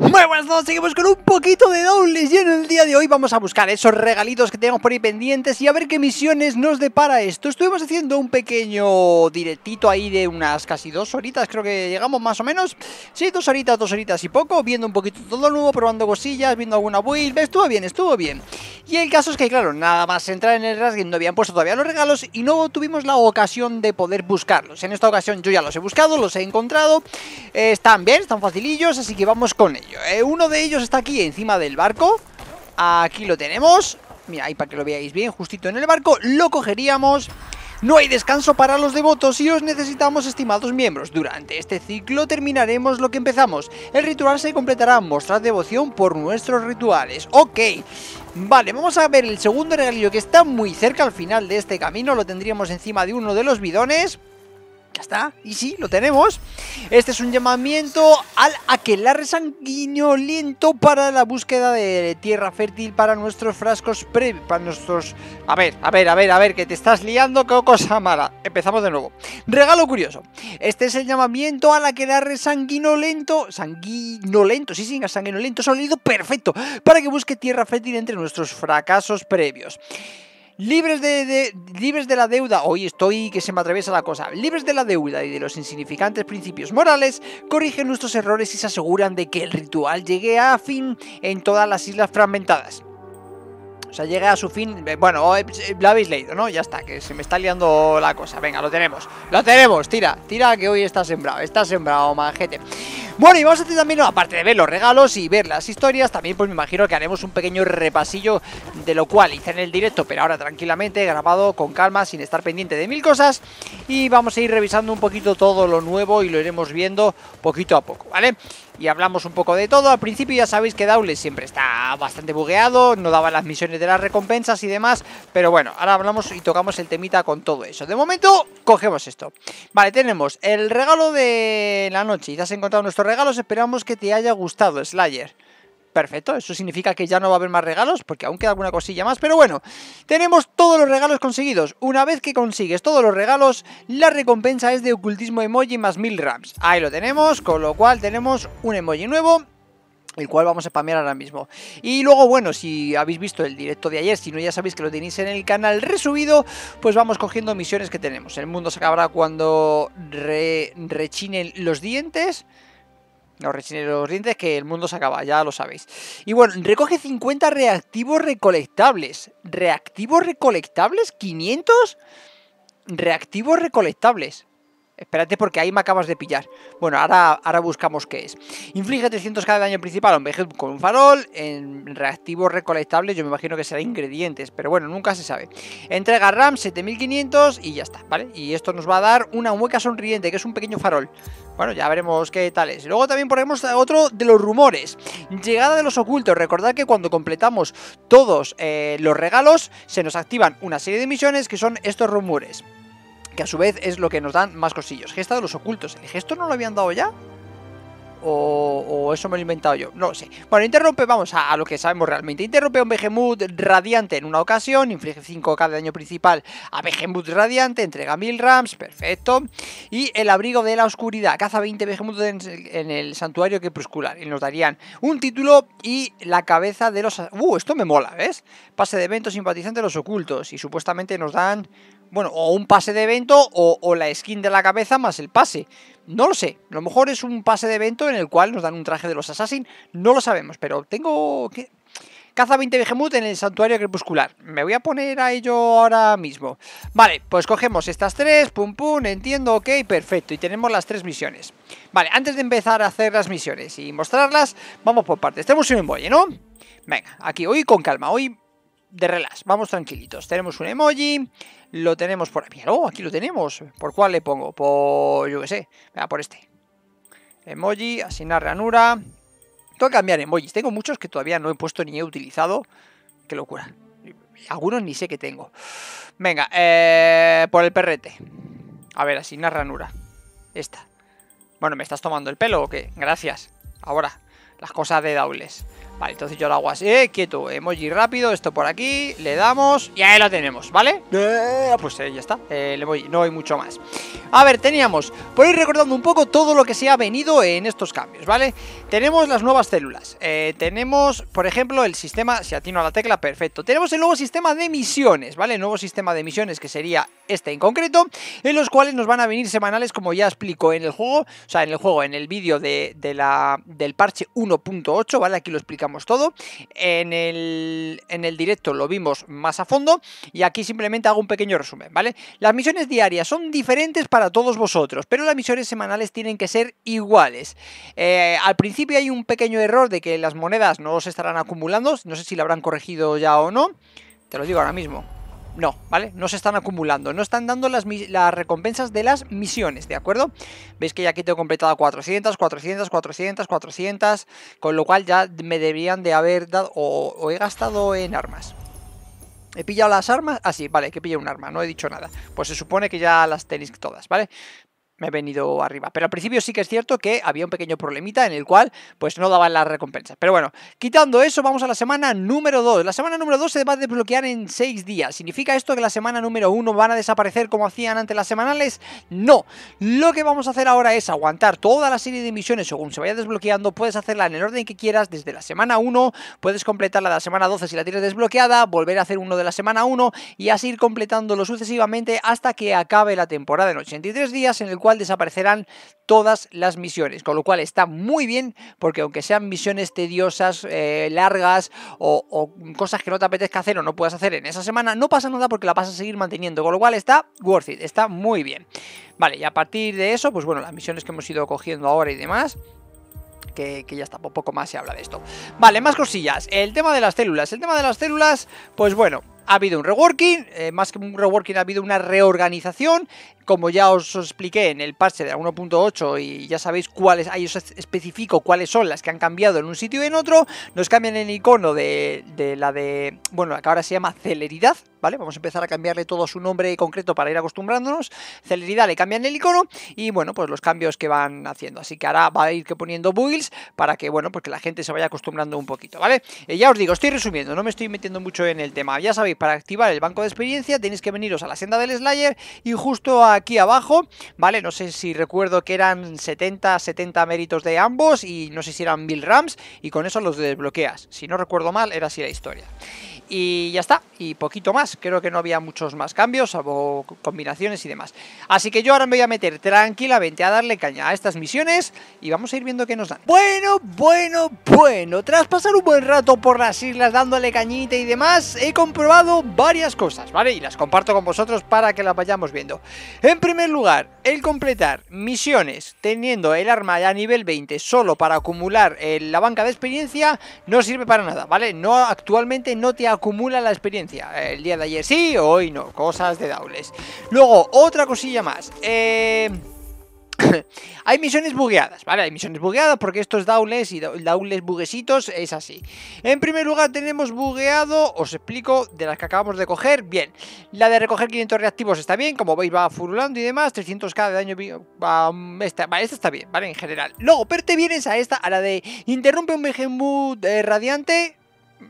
Muy buenas a todos, seguimos con un poquito de dobles y en el día de hoy vamos a buscar esos regalitos que tenemos por ahí pendientes y a ver qué misiones nos depara esto. Estuvimos haciendo un pequeño directito ahí de unas casi dos horitas, creo que llegamos más o menos. Sí, dos horitas, dos horitas y poco, viendo un poquito todo nuevo, probando cosillas, viendo alguna build, estuvo bien, estuvo bien. Y el caso es que, claro, nada más entrar en el Rasgame no habían puesto todavía los regalos y no tuvimos la ocasión de poder buscarlos. En esta ocasión yo ya los he buscado, los he encontrado, eh, están bien, están facilillos, así que vamos con ellos. ¿eh? uno de ellos está aquí, encima del barco. Aquí lo tenemos. Mira, ahí para que lo veáis bien, justito en el barco. Lo cogeríamos. No hay descanso para los devotos y os necesitamos, estimados miembros. Durante este ciclo terminaremos lo que empezamos. El ritual se completará. Mostrad devoción por nuestros rituales. Ok. Vale, vamos a ver el segundo regalillo que está muy cerca al final de este camino. Lo tendríamos encima de uno de los bidones. Ya está, y sí, lo tenemos. Este es un llamamiento al aquelarre sanguinolento para la búsqueda de tierra fértil para nuestros frascos previos para nuestros... A ver, a ver, a ver, a ver, que te estás liando, qué cosa mala. Empezamos de nuevo. Regalo curioso. Este es el llamamiento al aquelarre sanguinolento... Sanguinolento, sí, sí, sanguinolento, sonido perfecto. Para que busque tierra fértil entre nuestros fracasos previos. Libres de, libres de la deuda, hoy estoy que se me atraviesa la cosa, libres de la deuda y de los insignificantes principios morales, corrigen nuestros errores y se aseguran de que el ritual llegue a fin en todas las islas fragmentadas. O sea, llega a su fin. Eh, bueno, eh, lo habéis leído, ¿no? Ya está, que se me está liando la cosa. Venga, lo tenemos. Lo tenemos, tira, tira que hoy está sembrado. Está sembrado, manjete. Bueno, y vamos a hacer también, aparte de ver los regalos y ver las historias, también pues me imagino que haremos un pequeño repasillo de lo cual hice en el directo, pero ahora tranquilamente, grabado, con calma, sin estar pendiente de mil cosas. Y vamos a ir revisando un poquito todo lo nuevo y lo iremos viendo poquito a poco, ¿vale? y hablamos un poco de todo. Al principio ya sabéis que Daules siempre está bastante bugueado, no daba las misiones de las recompensas y demás, pero bueno, ahora hablamos y tocamos el temita con todo eso. De momento, cogemos esto. Vale, tenemos el regalo de la noche, ya has encontrado nuestros regalos, esperamos que te haya gustado, Slayer perfecto. Eso significa que ya no va a haber más regalos, porque aún queda alguna cosilla más. Pero bueno, tenemos todos los regalos conseguidos. Una vez que consigues todos los regalos, la recompensa es de ocultismo emoji más 1000 rams. Ahí lo tenemos, con lo cual tenemos un emoji nuevo el cual vamos a spamear ahora mismo. Y luego, bueno, si habéis visto el directo de ayer, si no ya sabéis que lo tenéis en el canal resubido, pues vamos cogiendo misiones que tenemos. El mundo se acabará cuando rechinen los dientes. Los rechineros dientes que el mundo se acaba, ya lo sabéis. Y bueno, recoge 50 reactivos recolectables. ¿Reactivos recolectables? ¿500? Reactivos recolectables. Espérate porque ahí me acabas de pillar. Bueno, ahora, ahora buscamos qué es. Inflige 300 cada daño principal un vejez con un farol. En reactivos recolectables yo me imagino que será ingredientes. Pero bueno, nunca se sabe. Entrega RAM 7500 y ya está, ¿vale? Y esto nos va a dar una mueca sonriente, que es un pequeño farol. Bueno, ya veremos qué tal es. Luego también ponemos otro de los rumores. Llegada de los ocultos. Recordad que cuando completamos todos eh, los regalos, se nos activan una serie de misiones que son estos rumores. Que a su vez es lo que nos dan más cosillos. Gesta de los ocultos. ¿El gesto no lo habían dado ya? O, eso me lo he inventado yo, no lo sé. Bueno, interrumpe, vamos a, lo que sabemos realmente. Interrumpe a un Behemoth radiante en una ocasión, inflige 5k de daño principal a Behemoth radiante, entrega 1000 rams, perfecto. Y el abrigo de la oscuridad, caza 20 Behemoth en, el santuario que crepuscular. Y nos darían un título y la cabeza de los... Uh, esto me mola, ¿ves? Pase de eventos simpatizantes de los ocultos. Y supuestamente nos dan bueno, o un pase de evento o, la skin de la cabeza más el pase. No lo sé, a lo mejor es un pase de evento en el cual nos dan un traje de los Assassin, no lo sabemos, pero tengo que... Caza 20 Behemoth en el Santuario Crepuscular. Me voy a poner a ello ahora mismo. Vale, pues cogemos estas tres, pum pum, entiendo, ok, perfecto. Y tenemos las tres misiones. Vale, antes de empezar a hacer las misiones y mostrarlas, vamos por partes. Tenemos un emoji ¿no? Venga, aquí, hoy con calma, hoy de relax, vamos tranquilitos. Tenemos un emoji, lo tenemos por... aquí, oh, aquí lo tenemos. ¿Por cuál le pongo? Por... yo qué sé. Venga, por este. Emoji, asignar ranura. Tengo que cambiar emojis. Tengo muchos que todavía no he puesto ni he utilizado. Qué locura. Algunos ni sé que tengo. Venga, eh, por el perrete. A ver, asignar ranura. Esta. Bueno, ¿me estás tomando el pelo o qué? Gracias. Ahora, las cosas de Daules. Vale, entonces yo lo hago así, eh, quieto, emoji rápido, esto por aquí, le damos y ahí lo tenemos, ¿vale? Eh, pues eh, ya está, el eh, emoji, no hay mucho más. A ver, teníamos, por ir recordando un poco todo lo que se ha venido en estos cambios, ¿vale? Tenemos las nuevas células, tenemos, por ejemplo, el sistema, si atino a la tecla, perfecto. Tenemos el nuevo sistema de misiones, ¿vale? El nuevo sistema de misiones que sería este en concreto, en los cuales nos van a venir semanales, como ya explico en el juego, o sea, en el juego, en el vídeo de, la, del parche 1.8, ¿vale? Aquí lo explicamos todo. En el, en el directo lo vimos más a fondo y aquí simplemente hago un pequeño resumen, ¿vale? Las misiones diarias son diferentes para todos vosotros, pero las misiones semanales tienen que ser iguales. Eh, al principio hay un pequeño error de que las monedas no se estarán acumulando, no sé si lo habrán corregido ya o no, te lo digo ahora mismo no, ¿vale? No se están acumulando, no están dando las, las, recompensas de las misiones, ¿de acuerdo? Veis que ya aquí tengo completado 400, 400, 400, 400, con lo cual ya me deberían de haber dado, o, he gastado en armas. ¿He pillado las armas? Ah, sí, vale, que pille un arma, no he dicho nada. Pues se supone que ya las tenéis todas, ¿vale? me he venido arriba. Pero al principio sí que es cierto que había un pequeño problemita en el cual pues no daban las recompensas. Pero bueno, quitando eso, vamos a la semana número 2. La semana número 2 se va a desbloquear en 6 días. ¿Significa esto que la semana número 1 van a desaparecer como hacían antes las semanales? No. Lo que vamos a hacer ahora es aguantar toda la serie de misiones según se vaya desbloqueando. Puedes hacerla en el orden que quieras desde la semana 1, puedes completarla de la semana 12 si la tienes desbloqueada, volver a hacer uno de la semana 1 y así ir completándolo sucesivamente hasta que acabe la temporada en 83 días en el cual desaparecerán todas las misiones, con lo cual está muy bien porque aunque sean misiones tediosas, eh, largas o, cosas que no te apetezca hacer o no puedas hacer en esa semana, no pasa nada porque la vas a seguir manteniendo, con lo cual está worth it, está muy bien. Vale, y a partir de eso, pues bueno, las misiones que hemos ido cogiendo ahora y demás, que, que, ya está, poco más se habla de esto. Vale, más cosillas. El tema de las células. El tema de las células, pues bueno, ha habido un reworking, eh, más que un reworking ha habido una reorganización, como ya os expliqué en el parche de 1.8 y ya sabéis cuáles, ahí os especifico cuáles son las que han cambiado en un sitio y en otro, nos cambian el icono de, de la de, bueno, que ahora se llama celeridad, ¿vale? Vamos a empezar a cambiarle todo su nombre concreto para ir acostumbrándonos. Celeridad le cambian el icono y, bueno, pues los cambios que van haciendo. Así que ahora va a ir que poniendo builds para que, bueno, pues la gente se vaya acostumbrando un poquito, ¿vale? Eh, ya os digo, estoy resumiendo, no me estoy metiendo mucho en el tema. Ya sabéis, para activar el banco de experiencia tenéis que veniros a la senda del Slayer y justo aquí abajo, ¿vale? No sé si recuerdo que eran 70, 70 méritos de ambos y no sé si eran 1000 rams y con eso los desbloqueas. Si no recuerdo mal, era así la historia y ya está, y poquito más, creo que no había muchos más cambios, o combinaciones y demás. Así que yo ahora me voy a meter tranquilamente a darle caña a estas misiones y vamos a ir viendo qué nos dan. Bueno, bueno, bueno, tras pasar un buen rato por las islas dándole cañita y demás, he comprobado varias cosas, ¿vale? Y las comparto con vosotros para que las vayamos viendo. En primer lugar, el completar misiones teniendo el arma ya a nivel 20 solo para acumular la banca de experiencia no sirve para nada, ¿vale? No, actualmente no te ha acumula la experiencia. El día de ayer sí, hoy no. Cosas de Daules. Luego, otra cosilla más. Eh, hay misiones bugueadas, ¿vale? Hay misiones bugueadas porque estos daules y daules buguesitos es así. En primer lugar tenemos bugueado, os explico, de las que acabamos de coger, bien. La de recoger 500 reactivos está bien, como veis va furulando y demás, 300k de daño esta, vale, esta está bien, ¿vale? En general. Luego, pero te vienes a esta, a la de interrumpe un Behemoth radiante,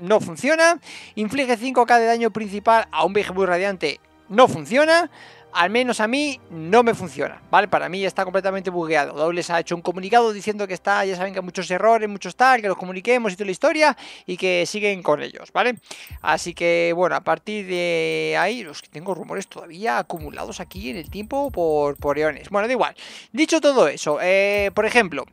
no funciona. Inflige 5k de daño principal a un muy Radiante, no funciona. Al menos a mí no me funciona, ¿vale? Para mí está completamente bugueado. Dobles ha hecho un comunicado diciendo que está, ya saben que hay muchos errores, muchos tal, que los comuniquemos y toda la historia y que siguen con ellos, ¿vale? Así que, bueno, a partir de ahí, los que tengo rumores todavía acumulados aquí en el tiempo por, por eones. Bueno, da igual. Dicho todo eso, eh, por ejemplo,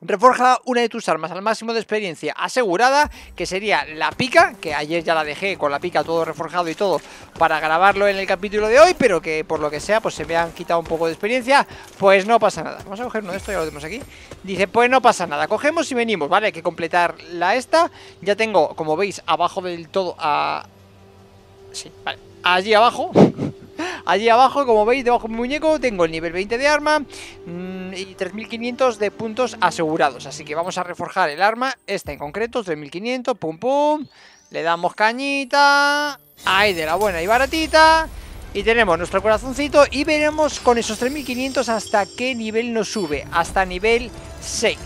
Reforja una de tus armas al máximo de experiencia asegurada, que sería la pica, que ayer ya la dejé con la pica todo reforjado y todo para grabarlo en el capítulo de hoy, pero que por lo que sea pues se me han quitado un poco de experiencia, pues no pasa nada. Vamos a coger uno de estos, ya lo tenemos aquí. Dice, pues no pasa nada, cogemos y venimos, ¿vale? Hay que completar la esta. Ya tengo, como veis, abajo del todo a... Sí, vale. Allí abajo. Allí abajo, como veis, debajo de mi muñeco tengo el nivel 20 de arma. Mmm y 3.500 de puntos asegurados. Así que vamos a reforjar el arma, esta en concreto, 3.500, pum pum. Le damos cañita, ahí de la buena y baratita. Y tenemos nuestro corazoncito y veremos con esos 3.500 hasta qué nivel nos sube, hasta nivel 6.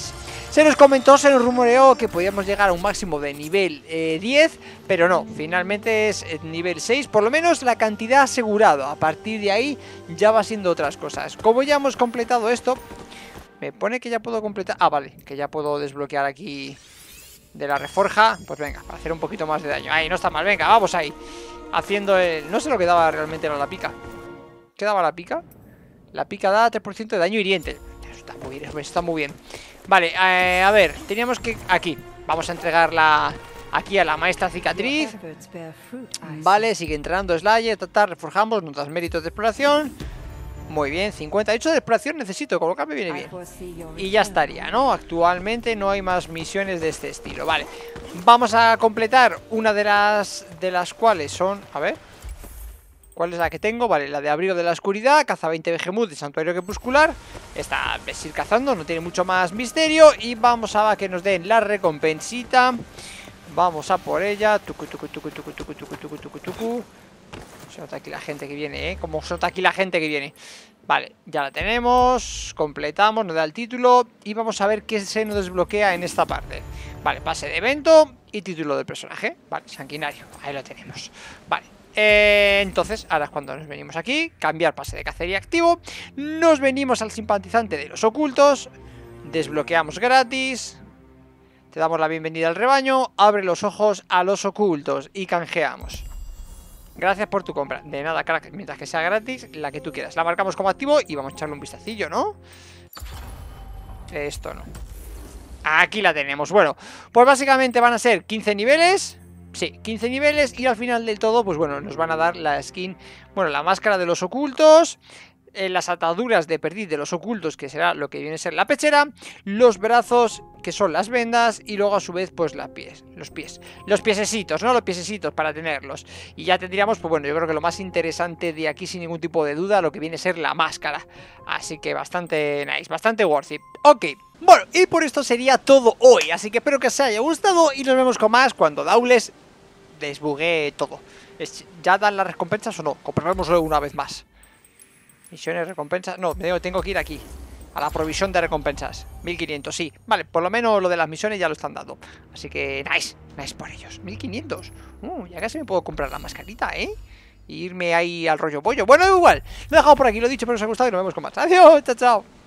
Se nos comentó, se nos rumoreó que podíamos llegar a un máximo de nivel 10, eh, pero no, finalmente es eh, nivel 6, por lo menos la cantidad asegurada. A partir de ahí ya va siendo otras cosas. Como ya hemos completado esto, me pone que ya puedo completar... Ah, vale, que ya puedo desbloquear aquí de la reforja. Pues venga, para hacer un poquito más de daño. Ahí, no está mal, venga, vamos ahí. Haciendo el... No sé lo que daba realmente la pica. ¿Qué daba la pica? La pica da 3% de daño hiriente está muy, está muy bien. Vale, eh, a ver, teníamos que... Aquí, vamos a entregarla aquí a la maestra cicatriz. Vale, sigue entrenando Slayer, tratar, reforjamos, notas méritos de exploración. Muy bien, 58 de exploración necesito, colocarme viene bien. Y ya estaría, ¿no? Actualmente no hay más misiones de este estilo. Vale, vamos a completar una de las, de las cuales son... A ver... ¿Cuál es la que tengo? Vale, la de Abrigo de la Oscuridad, Caza 20 Behemoth de Santuario Crepuscular. Esta es ir cazando, no tiene mucho más misterio. Y vamos a que nos den la recompensita. Vamos a por ella. Tucu, Se nota aquí la gente que viene, ¿eh? Como se nota aquí la gente que viene. Vale, ya la tenemos. Completamos, nos da el título. Y vamos a ver qué se nos desbloquea en esta parte. Vale, pase de evento y título del personaje. Vale, sanguinario. Ahí lo tenemos. Vale. Eh, entonces, ahora es cuando nos venimos aquí, cambiar pase de cacería activo, nos venimos al simpatizante de los ocultos, desbloqueamos gratis, te damos la bienvenida al rebaño, abre los ojos a los ocultos y canjeamos. Gracias por tu compra. De nada, crack, mientras que sea gratis, la que tú quieras. La marcamos como activo y vamos a echarle un vistacillo, ¿no? Esto no. Aquí la tenemos. Bueno, pues básicamente van a ser 15 niveles. Sí, 15 niveles y al final del todo, pues bueno, nos van a dar la skin, bueno, la máscara de los ocultos, eh, las ataduras de perdiz de los ocultos, que será lo que viene a ser la pechera, los brazos, que son las vendas, y luego a su vez, pues las pies, los pies, los piececitos, ¿no? Los piececitos para tenerlos. Y ya tendríamos, pues bueno, yo creo que lo más interesante de aquí, sin ningún tipo de duda, lo que viene a ser la máscara. Así que bastante nice, bastante worth it. Ok. Bueno, y por esto sería todo hoy, así que espero que os haya gustado y nos vemos con más cuando Daules Desbugue todo. ¿Ya dan las recompensas o no? Compraremos una vez más. Misiones, recompensas... No, me digo, tengo que ir aquí. A la provisión de recompensas. 1500, sí. Vale, por lo menos lo de las misiones ya lo están dando. Así que, nice. Nice por ellos. 1500. Uh, ya casi me puedo comprar la mascarita, ¿eh? irme ahí al rollo pollo. Bueno, igual. Lo he dejado por aquí, lo he dicho, pero os ha gustado y nos vemos con más. Adiós, chao, chao.